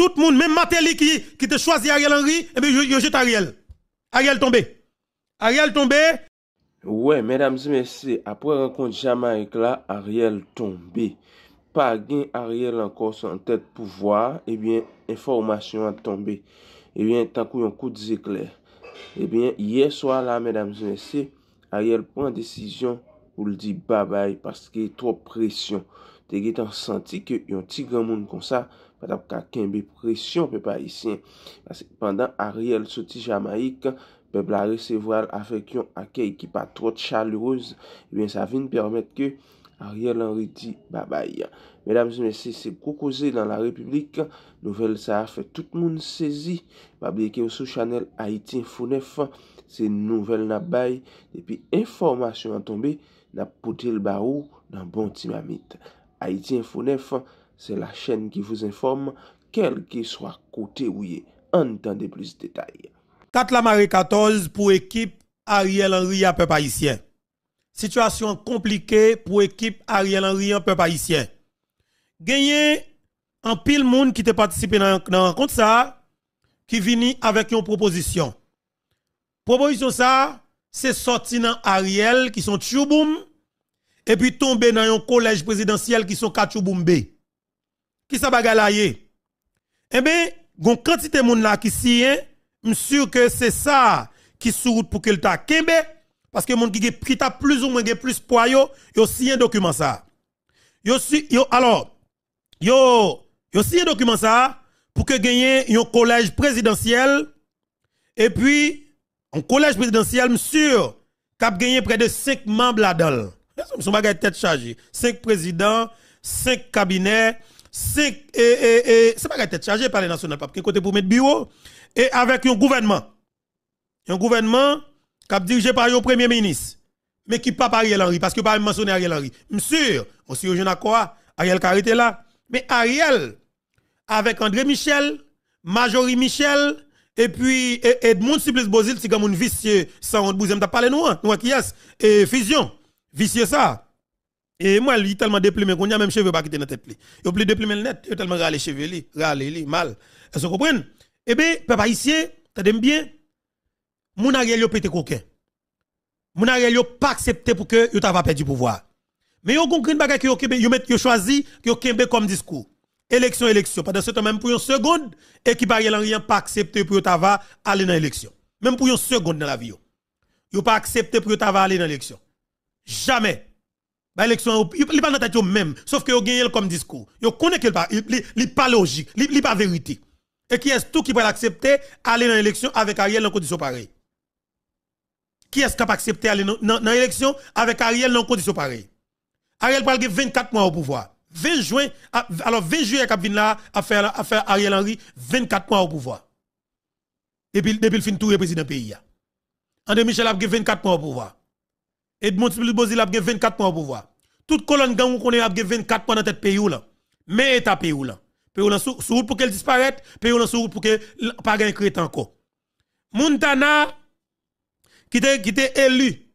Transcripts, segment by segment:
Tout moun, mèm mater li ki te chwazi Ariel Henry, ebe eh yo jete Ariel. Ariel tombe. Ariel tombe. Ouè, mèdam zi mèsi, apre renkonde Jamaik la, Ariel tombe. Pa gen Ariel ankon son tèd pou vwa, ebyen, eh informasyon a tombe. Ebyen, eh tankou yon kout zi kler. Ebyen, yè swa la, mèdam zi mèsi, Ariel pren desisyon ou l di babay paske trop presyon. Te gen tan senti ke yon ti gen moun kon sa, Fata pou kaken be presyon pe pa isyen. Pase pandan Ariel soti Jamaik, pe bla resevwal afekyon akey ki pa trot chalouz, ebyen eh sa vin permet ke Ariel an redi babay. Medam zi mesi se prokoze dan la republik, nouvel sa afe tout moun sezi, babye ke msou chanel Haiti Info 9, se nouvel na bay, epi informasyon an tombe, na pote l barou nan bon ti mamit. Haiti Info 9 C'est la chaîne qui vous informe, quel que soit côté où il Entendez plus de détails. 4 la marée 14 pour équipe Ariel Henry à peuple haïtien. Situation compliquée pour équipe Ariel Henry à peuple haïtien. Gagné en pile monde qui te participé dans la rencontre ça qui vini avec une proposition. Proposition ça c'est sorti dans Ariel qui sont tchouboum et puis tomber dans un collège présidentiel qui sont Kachouboumbe. Qui ça bagalaye? Eh bien, gon quantité moun la qui suis sûr que c'est ça qui sous route pour qu'ils t'a kembe parce que moun ki qui t'a plus ou moins plus poids yo, yo un document ça. Yo si yo alors yo yo un document ça pour que gagne un collège présidentiel et puis un collège présidentiel qui a gagné près de 5 membres là-dedans. Son bagage tête chargée. 5 présidents, 5 cabinets, c'est et, et, c'est pas tête chargée par les nationales pas côté pour mettre bureau et avec un gouvernement un gouvernement qui est dirigé par un premier ministre mais qui pas Ariel Henry parce que pas mentionné Ariel Henry monsieur monsieur Jean quoi, Ariel Carité là mais Ariel avec André Michel Majorie Michel et puis Edmond Siblis Bozil c'est comme un vicieux sans on t'a parlé nous hein, nous qui est et fusion vicieux ça et moi, il tellement déplumé qu'on a même cheveux pas quitté dans tête. Il a plus déplumé le net, il a tellement râlé cheveux, râlé mal. Est-ce que vous comprenez Eh bien, Papa ici, t'aimes bien Mon Ariel pas pété coquin. Mon Ariel pas accepté pour que yo aies pas perdu pouvoir. Mais yo compris bagay que yo a choisi que yo comme discours. Élection élection, pendant ce temps même pour une seconde rien Ariel Henry pas accepté pour que tu aller dans l'élection. Même pour une seconde dans la vie. n'a pas accepté pour que vous aller dans l'élection. Jamais. Bah, l'élection, il n'est pas dans la tête même, sauf que vous gagnez comme discours. Vous connaissez qu'il n'est pas logique, il n'est pas vérité. Et qui est-ce tout qui peut accepter aller dans l'élection avec Ariel dans condition pareille? Qui est-ce qui peut accepter aller dans l'élection avec Ariel dans condition pareille? Ariel va 24 mois au pouvoir. 20 juin, alors 20 juillet qui a là, à Ariel Henry, 24 mois au pouvoir. Depuis, le fin de tout le président du pays. André Michel a 24 mois au pouvoir. Et Edmond Philippe Bozil a 24 points au pouvoir. Toute colonne gang qu'on a 24 points dans tête pays là. Mais état pays là. Pays là sous pour qu'elle disparaisse, pays là sous pour qu'elle pas gagne crétin encore. Montana qui était élu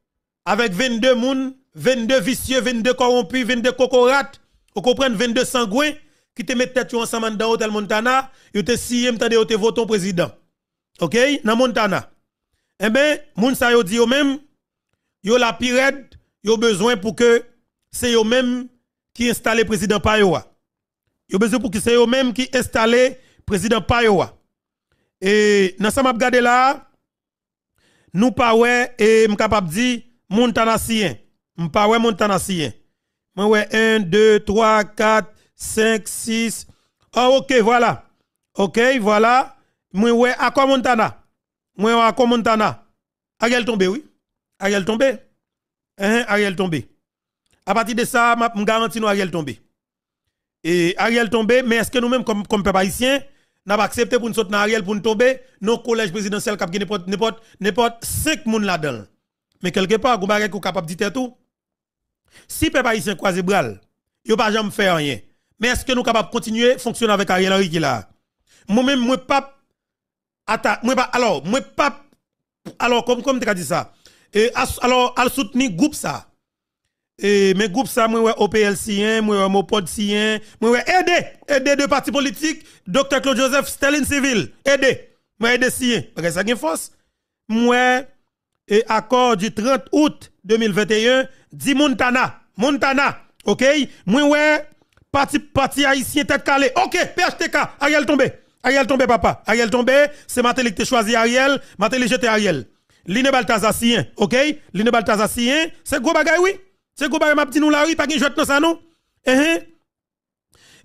avec 22 moun, 22 vicieux, 22 corrompus, 22 cocorates, vous comprenez 22 sangouins qui te mettent tête ensemble dans l'hôtel Montana, et te signé m'tande te voton président. OK, dans Montana. Eh ben, moun sa yo di yo même yo la pirade, yo besoin pour que c'est eux même qui installe président Payoa. Yo besoin pour que c'est eux même qui installe président Payoa. Et dans ça map gade là, nous pas et m'capable dire Montanacien. M'pa Montana. Montanacien. Moi 1 2 3 4 5 6 Ah OK, voilà. OK, voilà. Moi à quoi Montana. Moi à quoi Montana. A quel tombe, oui. Ariel tombé. Hein, Ariel tombé. A partir de ça, je garantis nous Ariel tombé. Et Ariel tombé, mais est-ce que nous-mêmes, comme, comme peuple haïtien, n'a pas accepté pour nous soutenir Ariel pour nous tomber nos collèges présidentiels qui n'importe n'importe n'importe personnes là-dedans. Mais quelque part, vous êtes capable de dire tout. Si peuple haïtien croise bral, yo pas jamais faire rien. Mais est-ce que nous sommes capables de continuer à fonctionner avec Ariel Henry qui là Moi-même, je ne moi pas alors, moi pas alors comme comme tu as dit ça, et alors, elle soutenir groupe ça. Et mes groupe ça, moi, ouais, OPLC1, hein, moi, ouais, MOPDC1, hein, moi, ouais, aider, aider de partis politiques, Dr. Claude Joseph, Stellin Civil, aider, moi, aider sien. Hein. Parce que ça a force. Moi, et accord du 30 août 2021, dit Montana, Montana, ok? Moi, ouais, parti, parti haïtien, tête calée, ok, PHTK, Ariel tombé, Ariel tombé, papa, Ariel tombé, c'est Matéli qui choisi Ariel, Matéli jeté Ariel. Line OK? Line Baltazasien, c'est gros bagay oui. C'est gros bagay m'a dit nous la oui, pas qui jette dans ça non. Eh Et hein?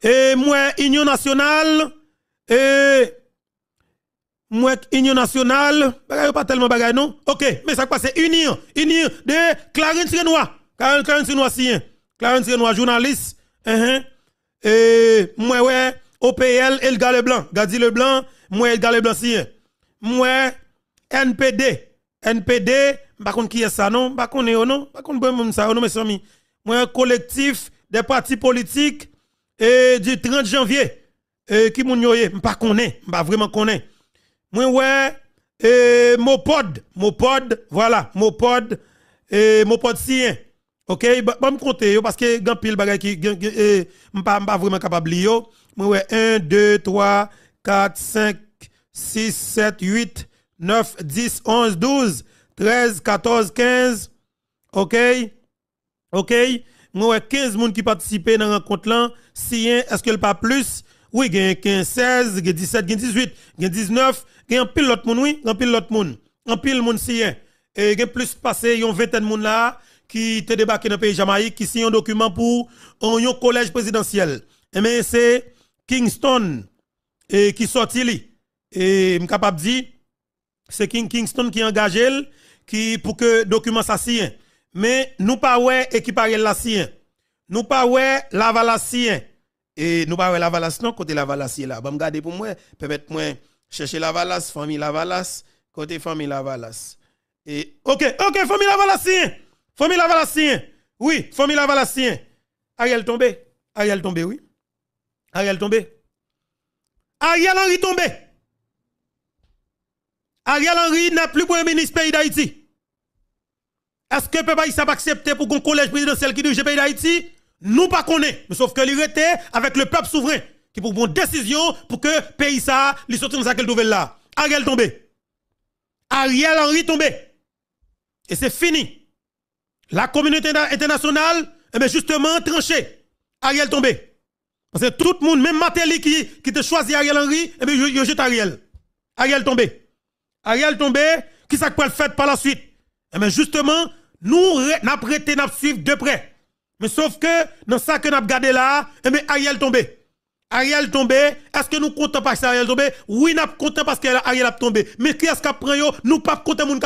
eh, moi Union nationale et eh, moi Union nationale, bagay pas tellement bagay non. OK, mais ça passe Union, Union de Clarence Renoir. Clarence Renoir hein. Clarence journaliste. Eh hein? eh. Et moi ouais OPL Elga Blanc, Gadi Blanc, moi Elga Blanc sien. Moi NPD NPD, par contre qui est ça non, par contre est non, par contre bon ça non mes amis. Moi un collectif des partis politiques et du 30 janvier et qui moun yoyé, pas connaît, pas vraiment connaît. Moi ouais et Mopod, Mopod, voilà, Mopod et Mopod sien. OK, bon me yo, parce que grand pile bagay qui e, pas pas vraiment capable yo. Moi ouais 1 2 3 4 5 6 7 8 9, 10, 11, 12, 13, 14, 15. OK? OK? Nous a 15 personnes qui participent dans la rencontre là. Si est-ce que a pas plus? Oui, il y a 15, 16, 17, 18, 19, il y a un pile l'autre monde, oui, un pile l'autre monde. Un pile d'autres si Et il y a plus passé, il y a vingtaine de là qui te débarqué dans le pays Jamaïque, qui signé un document pour un collège présidentiel. mais c'est Kingston qui sorti Et je suis capable de dire, c'est King Kingston qui engage elle qui pour que document ça sien. Mais nous pas ouais de la sien. Nous pas ouais la sien. Et nous pas ouais Lavalas non côté Lavalas là. Bon garder pour moi permettre moi chercher Lavalas famille Lavalas côté famille Lavalas. Et OK, OK famille Lavalas sien. Famille Lavalas sien. Oui, famille Lavalas sien. Ariel tombé. Ariel tombé oui. Ariel tombé. Ariel Henry tombé. Ariel Henry n'est plus premier ministre pays d'Haïti. Est-ce que le peuple va accepter pour qu'on collège présidentiel qui dirige le pays d'Haïti Nous pas connaît, mais sauf que était avec le peuple souverain qui pour une décision pour que le pays ça, sort dans cette nouvelle là. Ariel tombé. Ariel Henry tombé. Et c'est fini. La communauté internationale, est eh bien justement, tranchée. Ariel tombé. Parce que tout le monde, même Matéli qui, te choisit Ariel Henry, eh bien, je, je jette Ariel. Ariel tombé. Ariel tombé, qui ça peut fait par la suite Eh bien, justement, nous n'a prêté, n'a de près. Mais sauf que, dans ça que n'a gardé là, eh bien, Ariel tombé. Ariel tombé, est-ce que nous comptons parce que Ariel tombé Oui, nous comptons parce que Ariel a tombé. Mais qui est-ce qui yo Nous pas compter moun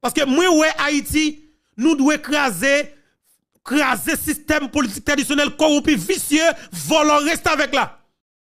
Parce que moi ouais Haïti, nous devons écraser écraser système politique traditionnel corrompu, vicieux, volant, reste avec là.